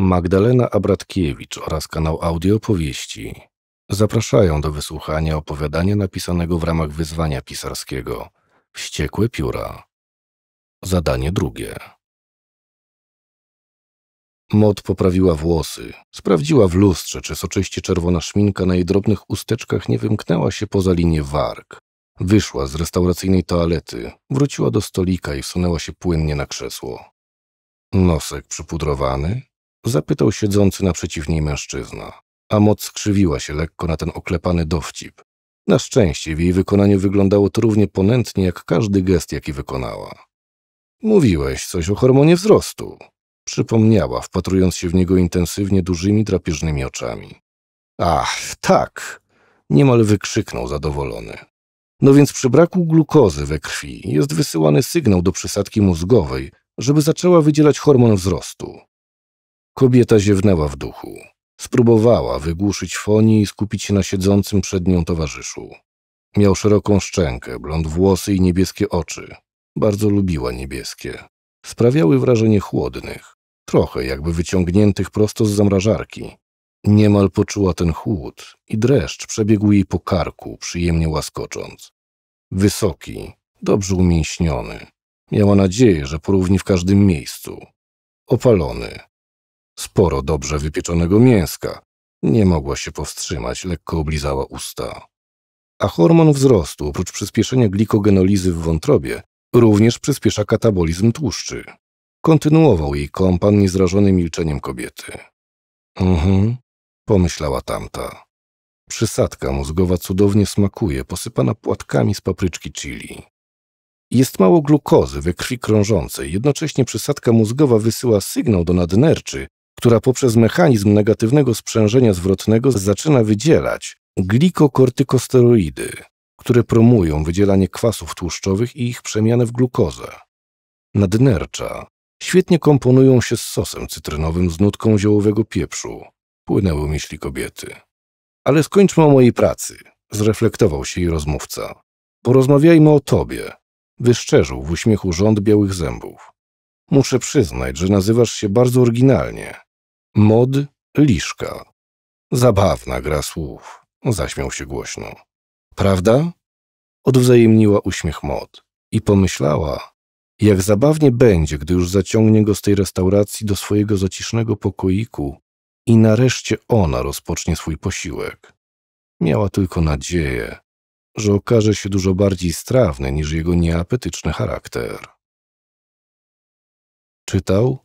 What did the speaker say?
Magdalena Abratkiewicz oraz kanał Audio Powieści zapraszają do wysłuchania opowiadania napisanego w ramach wyzwania pisarskiego Wściekłe pióra. Zadanie drugie. Mod poprawiła włosy, sprawdziła w lustrze, czy soczyście czerwona szminka na jej drobnych usteczkach nie wymknęła się poza linię warg. Wyszła z restauracyjnej toalety, wróciła do stolika i wsunęła się płynnie na krzesło. Nosek przypudrowany, Zapytał siedzący naprzeciw niej mężczyzna. A moc skrzywiła się lekko na ten oklepany dowcip. Na szczęście w jej wykonaniu wyglądało to równie ponętnie jak każdy gest, jaki wykonała. Mówiłeś coś o hormonie wzrostu, przypomniała, wpatrując się w niego intensywnie dużymi, drapieżnymi oczami. Ach, tak! niemal wykrzyknął zadowolony. No więc przy braku glukozy we krwi jest wysyłany sygnał do przysadki mózgowej, żeby zaczęła wydzielać hormon wzrostu. Kobieta ziewnęła w duchu. Spróbowała wygłuszyć foni i skupić się na siedzącym przed nią towarzyszu. Miał szeroką szczękę, blond włosy i niebieskie oczy. Bardzo lubiła niebieskie. Sprawiały wrażenie chłodnych, trochę jakby wyciągniętych prosto z zamrażarki. Niemal poczuła ten chłód i dreszcz przebiegł jej po karku, przyjemnie łaskocząc. Wysoki, dobrze umięśniony. Miała nadzieję, że porówni w każdym miejscu. Opalony, sporo dobrze wypieczonego mięska. Nie mogła się powstrzymać, lekko oblizała usta. A hormon wzrostu, oprócz przyspieszenia glikogenolizy w wątrobie, również przyspiesza katabolizm tłuszczy. Kontynuował jej kompan niezrażony milczeniem kobiety. Mhm, pomyślała tamta. Przysadka mózgowa cudownie smakuje, posypana płatkami z papryczki chili. Jest mało glukozy we krwi krążącej, jednocześnie przysadka mózgowa wysyła sygnał do nadnerczy, która poprzez mechanizm negatywnego sprzężenia zwrotnego zaczyna wydzielać glikokortykosteroidy, które promują wydzielanie kwasów tłuszczowych i ich przemianę w glukozę. Nadnercza świetnie komponują się z sosem cytrynowym z nutką ziołowego pieprzu, płynęły myśli kobiety. Ale skończmy o mojej pracy, zreflektował się jej rozmówca. Porozmawiajmy o tobie, wyszczerzył w uśmiechu rząd białych zębów. Muszę przyznać, że nazywasz się bardzo oryginalnie. Mod Liszka. Zabawna gra słów, zaśmiał się głośno. Prawda? Odwzajemniła uśmiech Mod i pomyślała, jak zabawnie będzie, gdy już zaciągnie go z tej restauracji do swojego zacisznego pokoiku i nareszcie ona rozpocznie swój posiłek. Miała tylko nadzieję, że okaże się dużo bardziej strawny niż jego nieapetyczny charakter. Czytał